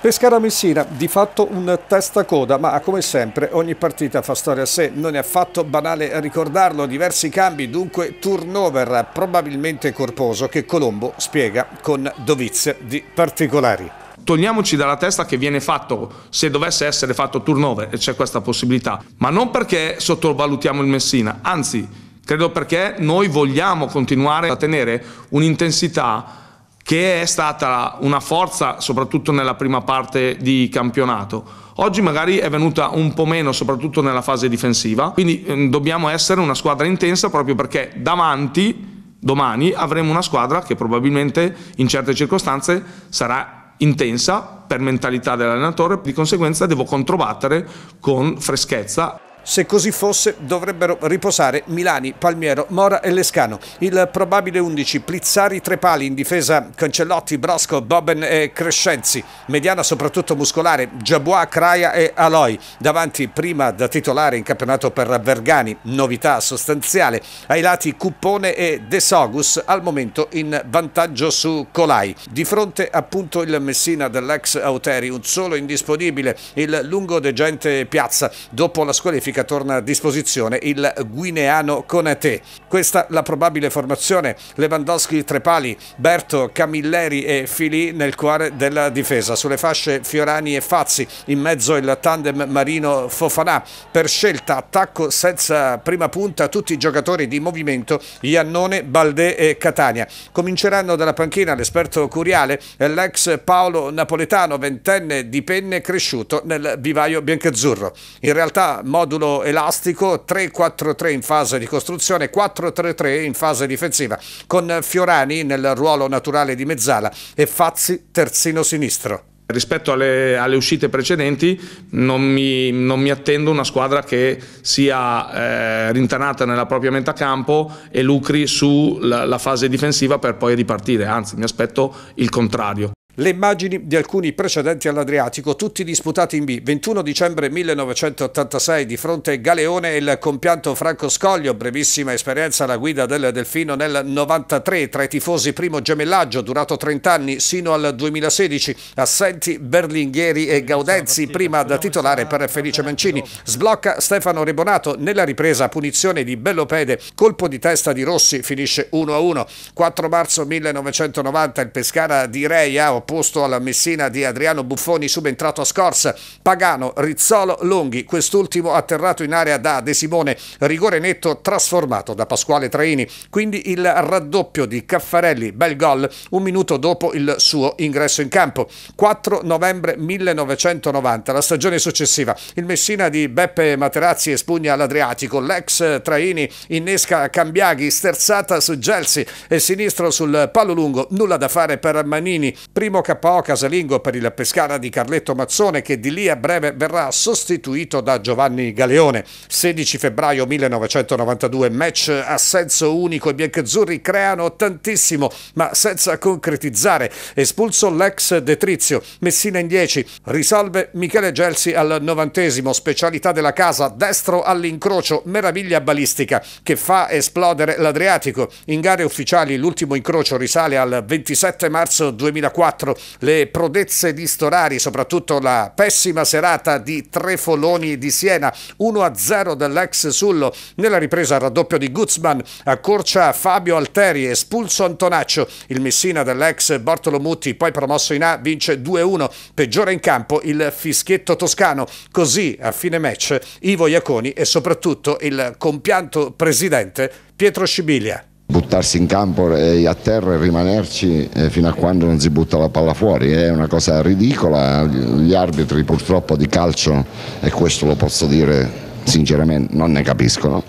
Pescara Messina, di fatto un testacoda, ma come sempre ogni partita fa storia a sé, non è affatto banale ricordarlo, diversi cambi, dunque turnover probabilmente corposo che Colombo spiega con dovizie di particolari togliamoci dalla testa che viene fatto, se dovesse essere fatto turnover, e c'è questa possibilità, ma non perché sottovalutiamo il Messina, anzi, credo perché noi vogliamo continuare a tenere un'intensità che è stata una forza soprattutto nella prima parte di campionato. Oggi magari è venuta un po' meno, soprattutto nella fase difensiva, quindi ehm, dobbiamo essere una squadra intensa proprio perché davanti domani avremo una squadra che probabilmente in certe circostanze sarà intensa per mentalità dell'allenatore, di conseguenza devo controbattere con freschezza. Se così fosse dovrebbero riposare Milani, Palmiero, Mora e Lescano. Il probabile 11 Plizzari tre pali in difesa Cancellotti, Brosco, Boben e Crescenzi. Mediana soprattutto muscolare Giabua, Craia e Aloy. Davanti prima da titolare in campionato per Vergani, novità sostanziale. Ai lati Cuppone e De Sogus al momento in vantaggio su Colai. Di fronte appunto il Messina dell'ex Auteri, un solo indisponibile, il lungo degente Piazza dopo la squalifica domenica torna a disposizione il guineano Conate. Questa la probabile formazione Lewandowski tre pali, Berto Camilleri e Fili nel cuore della difesa. Sulle fasce Fiorani e Fazzi, in mezzo il tandem Marino Fofanà. Per scelta attacco senza prima punta tutti i giocatori di movimento Iannone, Baldè e Catania. Cominceranno dalla panchina l'esperto Curiale e l'ex Paolo Napoletano, ventenne di penne cresciuto nel vivaio biancazzurro. In realtà modulo modulo elastico, 3-4-3 in fase di costruzione, 4-3-3 in fase difensiva, con Fiorani nel ruolo naturale di mezzala e Fazzi terzino sinistro. Rispetto alle, alle, uscite precedenti non mi, non mi, attendo una squadra che sia eh, rintanata nella propria metà campo e lucri sulla fase difensiva per poi ripartire, anzi mi aspetto il contrario le immagini di alcuni precedenti all'Adriatico, tutti disputati in B. 21 dicembre 1986 di fronte a Galeone e il compianto Franco Scoglio, brevissima esperienza alla guida del Delfino nel 93 tra i tifosi primo gemellaggio durato 30 anni sino al 2016, assenti Berlinghieri e Gaudenzi prima da titolare per Felice Mancini. Sblocca Stefano Rebonato nella ripresa punizione di Bellopede, colpo di testa di Rossi finisce 1-1. 4 marzo 1990 il Pescara di Reia posto alla Messina di Adriano Buffoni subentrato a Scors, Pagano, Rizzolo, Longhi, quest'ultimo atterrato in area da De Simone, rigore netto trasformato da Pasquale Traini, quindi il raddoppio di Caffarelli, bel gol un minuto dopo il suo ingresso in campo. 4 novembre 1990, la stagione successiva, il Messina di Beppe Materazzi espugna l'Adriatico, l'ex Traini innesca Cambiaghi, sterzata su Gelsi e sinistro sul palo lungo, nulla da fare per Manini, prima primo KO casalingo per il Pescara di Carletto Mazzone che di lì a breve verrà sostituito da Giovanni Galeone. 16 febbraio 1992, match a senso unico, i biancazzurri creano tantissimo ma senza concretizzare. Espulso l'ex detrizio, Messina in 10, risolve Michele Gelsi al novantesimo, specialità della casa, destro all'incrocio, meraviglia balistica che fa esplodere l'Adriatico. In gare ufficiali l'ultimo incrocio risale al 27 marzo 2004 4 le prodezze di Storari, soprattutto la pessima serata di Trefoloni di Siena, 1-0 dell'ex Sullo, nella ripresa a raddoppio di Guzman, accorcia Fabio Alteri, espulso Antonaccio, il Messina dell'ex Mutti, poi promosso in A, vince 2-1, peggiora in campo il fischietto toscano, così a fine match Ivo Iaconi e soprattutto il compianto presidente Pietro Scibilia buttarsi in campo e a terra e rimanerci eh, fino a quando non si butta la palla fuori è una cosa ridicola gli arbitri purtroppo di calcio e questo lo posso dire sinceramente non ne capiscono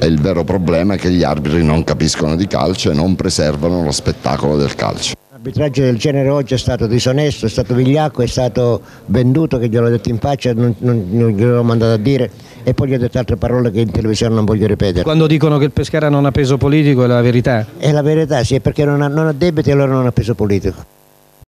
e il vero problema è che gli arbitri non capiscono di calcio e non preservano lo spettacolo del calcio L'arbitraggio del genere oggi è stato disonesto, è stato vigliacco, è stato venduto, che glielo ho detto in faccia, non, non, non gliel'ho mandato a dire e poi gli ho detto altre parole che in televisione non voglio ripetere. Quando dicono che il Pescara non ha peso politico è la verità? È la verità, sì, perché non ha, non ha debiti e allora non ha peso politico.